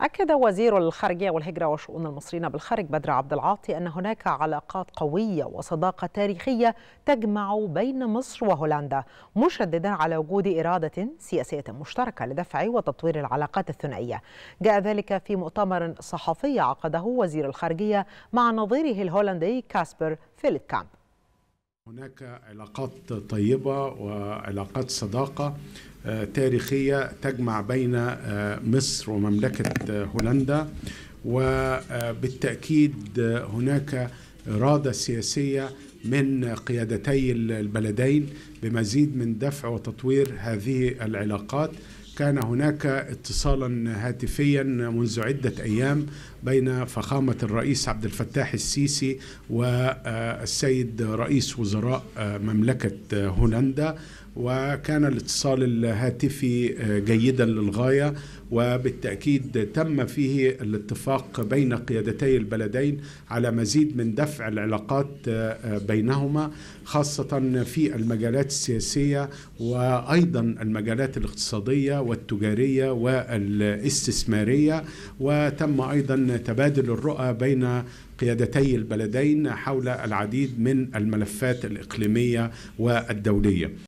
أكد وزير الخارجية والهجرة وشؤون المصريين بالخارج بدر عبد العاطي أن هناك علاقات قوية وصداقة تاريخية تجمع بين مصر وهولندا مشددا على وجود إرادة سياسية مشتركة لدفع وتطوير العلاقات الثنائية جاء ذلك في مؤتمر صحفي عقده وزير الخارجية مع نظيره الهولندي كاسبر فيليب كامب هناك علاقات طيبة وعلاقات صداقة تاريخية تجمع بين آه، مصر ومملكة آه، هولندا وبالتأكيد آه، هناك إرادة سياسية من قيادتي البلدين بمزيد من دفع وتطوير هذه العلاقات كان هناك اتصالا هاتفيا منذ عدة أيام بين فخامة الرئيس عبد الفتاح السيسي والسيد رئيس وزراء مملكة هولندا وكان الاتصال الهاتفي آه، جيدا للغايه وبالتاكيد تم فيه الاتفاق بين قيادتي البلدين على مزيد من دفع العلاقات آه، آه، بينهما خاصه في المجالات السياسيه وايضا المجالات الاقتصاديه والتجاريه والاستثماريه وتم ايضا تبادل الرؤى بين قيادتي البلدين حول العديد من الملفات الاقليميه والدوليه